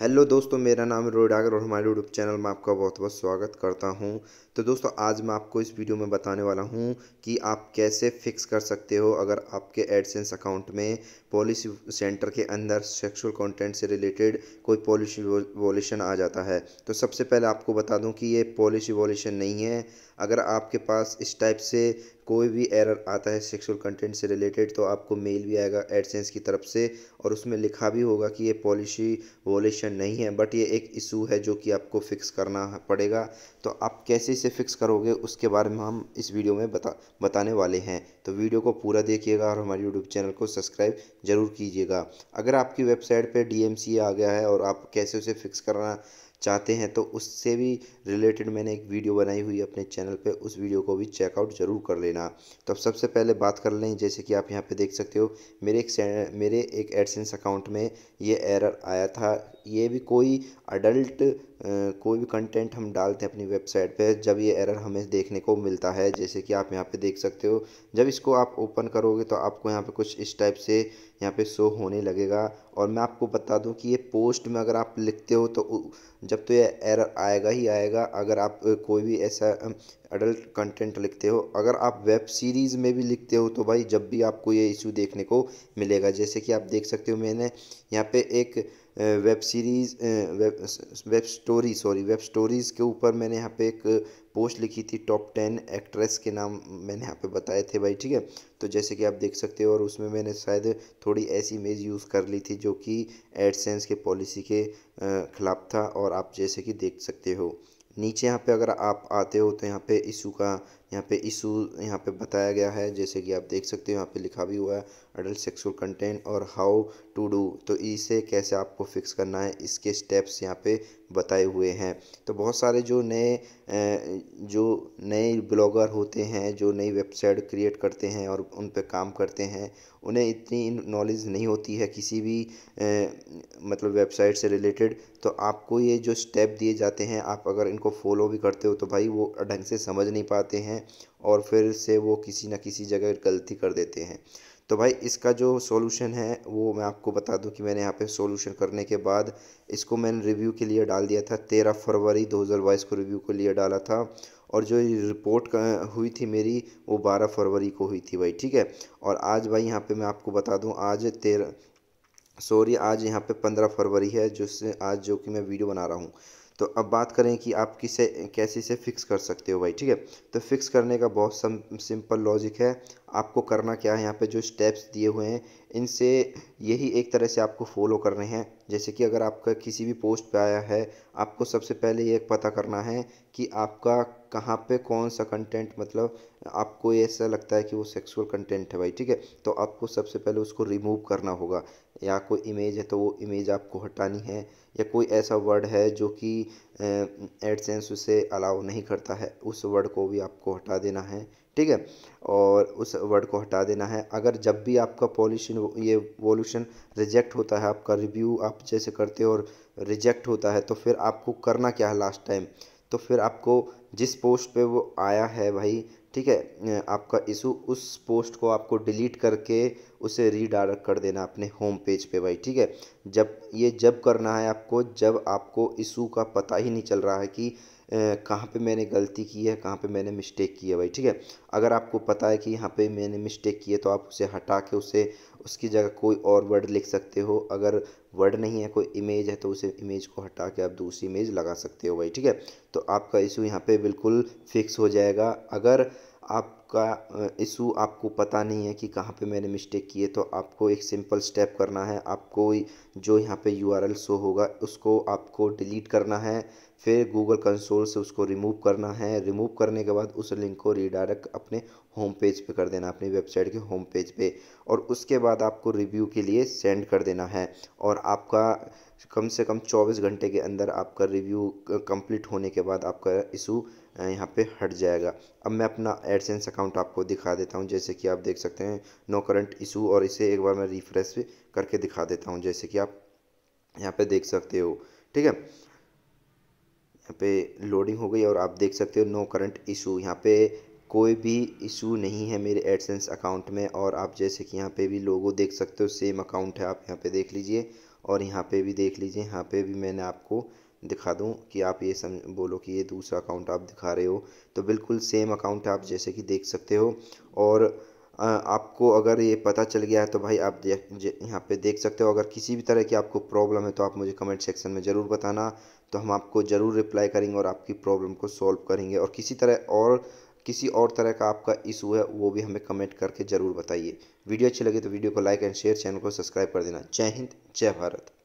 hello दोस्तों मेरा नाम रोहित डागर और हमारे यूट्यूब चैनल में आपका बहुत बहुत स्वागत करता हूं तो दोस्तों आज मैं आपको इस वीडियो में बताने वाला हूं कि आप कैसे फिक्स कर सकते हो अगर आपके एडसेंस अकाउंट में पॉलिसी सेंटर के अंदर सेक्सुअल कंटेंट से रिलेटेड कोई पॉलिसी वॉल्यूशन आ जाता है तो सबसे पहले आपको बता दूँ कि ये पॉलिसी वॉल्यूशन नहीं है अगर आपके पास इस टाइप से कोई भी एरर आता है सेक्सुअल कंटेंट से रिलेटेड तो आपको मेल भी आएगा एडसेंस की तरफ से और उसमें लिखा भी होगा कि ये पॉलिसी वोलेशन नहीं है बट ये एक इशू है जो कि आपको फिक्स करना पड़ेगा तो आप कैसे इसे फिक्स करोगे उसके बारे में हम इस वीडियो में बता बताने वाले हैं तो वीडियो को पूरा देखिएगा और हमारे यूट्यूब चैनल को सब्सक्राइब ज़रूर कीजिएगा अगर आपकी वेबसाइट पर डी आ गया है और आप कैसे उसे फिक्स करना चाहते हैं तो उससे भी रिलेटेड मैंने एक वीडियो बनाई हुई अपने चैनल पे उस वीडियो को भी चेकआउट ज़रूर कर लेना तो अब सबसे पहले बात कर लें जैसे कि आप यहाँ पे देख सकते हो मेरे एक मेरे एक एडसेंस अकाउंट में ये एरर आया था ये भी कोई अडल्ट कोई भी कंटेंट हम डालते हैं अपनी वेबसाइट पर जब ये एरर हमें देखने को मिलता है जैसे कि आप यहाँ पर देख सकते हो जब इसको आप ओपन करोगे तो आपको यहाँ पर कुछ इस टाइप से यहाँ पे शो होने लगेगा और मैं आपको बता दूँ कि ये पोस्ट में अगर आप लिखते हो तो जब तो ये एरर आएगा ही आएगा अगर आप कोई भी ऐसा अडल्ट कंटेंट लिखते हो अगर आप वेब सीरीज़ में भी लिखते हो तो भाई जब भी आपको ये इशू देखने को मिलेगा जैसे कि आप देख सकते हो मैंने यहाँ पर एक web series web web story sorry web stories के ऊपर मैंने यहाँ पे एक पोस्ट लिखी थी टॉप टेन एक्ट्रेस के नाम मैंने यहाँ पे बताए थे भाई ठीक है तो जैसे कि आप देख सकते हो और उसमें मैंने शायद थोड़ी ऐसी इमेज यूज़ कर ली थी जो कि एडसेंस के पॉलिसी के ख़िलाफ़ था और आप जैसे कि देख सकते हो नीचे यहाँ पे अगर आप आते हो तो यहाँ पे इशू का यहाँ पे इशू यहाँ पे बताया गया है जैसे कि आप देख सकते हो यहाँ पे लिखा भी हुआ है अडल्ट सेक्सुअल कंटेंट और हाउ टू डू तो इसे कैसे आपको फिक्स करना है इसके स्टेप्स यहाँ पे बताए हुए हैं तो बहुत सारे जो नए जो नए ब्लॉगर होते हैं जो नई वेबसाइट क्रिएट करते हैं और उन पर काम करते हैं उन्हें इतनी नॉलेज नहीं होती है किसी भी ए, मतलब वेबसाइट से रिलेटेड तो आपको ये जो स्टेप दिए जाते हैं आप अगर इनको फॉलो भी करते हो तो भाई वो ढंग से समझ नहीं पाते हैं हैं और फिर से वो किसी ना किसी जगह गलती कर देते हैं तो भाई इसका जो सॉल्यूशन है वो मैं आपको बता दूं कि मैंने यहाँ पे सॉल्यूशन करने के बाद इसको मैंने रिव्यू के लिए डाल दिया था तेरह फरवरी बाईस को रिव्यू के लिए डाला था और जो रिपोर्ट हुई थी मेरी वो बारह फरवरी को हुई थी भाई ठीक है और आज भाई यहाँ पे मैं आपको बता दूँ आज तेरह सॉरी आज यहाँ पे पंद्रह फरवरी है जिससे आज जो कि मैं वीडियो बना रहा हूँ तो अब बात करें कि आप किसे कैसे इसे फिक्स कर सकते हो भाई ठीक है तो फिक्स करने का बहुत सिंपल लॉजिक है आपको करना क्या है यहाँ पे जो स्टेप्स दिए हुए हैं इनसे यही एक तरह से आपको फॉलो करने हैं जैसे कि अगर आपका किसी भी पोस्ट पे आया है आपको सबसे पहले ये पता करना है कि आपका कहाँ पे कौन सा कंटेंट मतलब आपको ऐसा लगता है कि वो सेक्सुअल कंटेंट है भाई ठीक है तो आपको सबसे पहले उसको रिमूव करना होगा या कोई इमेज है तो वो इमेज आपको हटानी है या कोई ऐसा वर्ड है जो कि एडसेंस उसे अलाउ नहीं करता है उस वर्ड को भी आपको हटा देना है ठीक है और उस वर्ड को हटा देना है अगर जब भी आपका पॉल्यूशन ये वॉल्यूशन रिजेक्ट होता है आपका रिव्यू आप जैसे करते हो और रिजेक्ट होता है तो फिर आपको करना क्या है लास्ट टाइम तो फिर आपको जिस पोस्ट पे वो आया है भाई ठीक है आपका इशू उस पोस्ट को आपको डिलीट करके उसे रीडायरेक्ट कर देना अपने होम पेज पे भाई ठीक है जब ये जब करना है आपको जब आपको इशू का पता ही नहीं चल रहा है कि कहाँ पे मैंने गलती की है कहाँ पे मैंने मिस्टेक की है भाई ठीक है अगर आपको पता है कि यहाँ पे मैंने मिस्टेक की है तो आप उसे हटा के उसे उसकी जगह कोई और वर्ड लिख सकते हो अगर वर्ड नहीं है कोई इमेज है तो उसे इमेज को हटा के आप दूसरी इमेज लगा सकते हो भाई ठीक है तो आपका इशू यहाँ पे बिल्कुल फिक्स हो जाएगा अगर आपका इशू आपको पता नहीं है कि कहाँ पे मैंने मिस्टेक की है तो आपको एक सिंपल स्टेप करना है आपको जो यहाँ पे यू आर एल शो होगा उसको आपको डिलीट करना है फिर गूगल कंसोल से उसको रिमूव करना है रिमूव करने के बाद उस लिंक को रिडायरेक्ट अपने होम पेज पे कर देना अपनी वेबसाइट के होम पेज पे और उसके बाद आपको रिव्यू के लिए सेंड कर देना है और आपका कम से कम चौबीस घंटे के अंदर आपका रिव्यू कंप्लीट होने के बाद आपका इशू यहाँ पे हट जाएगा अब मैं अपना एडसेंस अकाउंट आपको दिखा देता हूँ जैसे कि आप देख सकते हैं नो करंट इशू और इसे एक बार मैं रिफ्रेश करके दिखा देता हूँ जैसे कि आप यहाँ पे देख सकते हो ठीक है यहाँ पे लोडिंग हो गई और आप देख सकते हो नो करंट इशू यहाँ पे कोई भी इशू नहीं है मेरे एडसेंस अकाउंट में और आप जैसे कि यहाँ पे भी लोगों देख सकते हो सेम अकाउंट है आप यहाँ पे देख लीजिए और यहाँ पे भी देख लीजिए यहाँ पे भी मैंने आपको दिखा दूँ कि आप ये सम बोलो कि ये दूसरा अकाउंट आप दिखा रहे हो तो बिल्कुल सेम अकाउंट आप जैसे कि देख सकते हो और आपको अगर ये पता चल गया है तो भाई आप यहाँ पे देख सकते हो अगर किसी भी तरह की आपको प्रॉब्लम है तो आप मुझे कमेंट सेक्शन में ज़रूर बताना तो हम आपको ज़रूर रिप्लाई करेंगे और आपकी प्रॉब्लम को सॉल्व करेंगे और किसी तरह और किसी और तरह का आपका इशू है वो भी हमें कमेंट करके ज़रूर बताइए वीडियो अच्छी लगे तो वीडियो को लाइक एंड शेयर चैनल को सब्सक्राइब कर देना जय हिंद जय भारत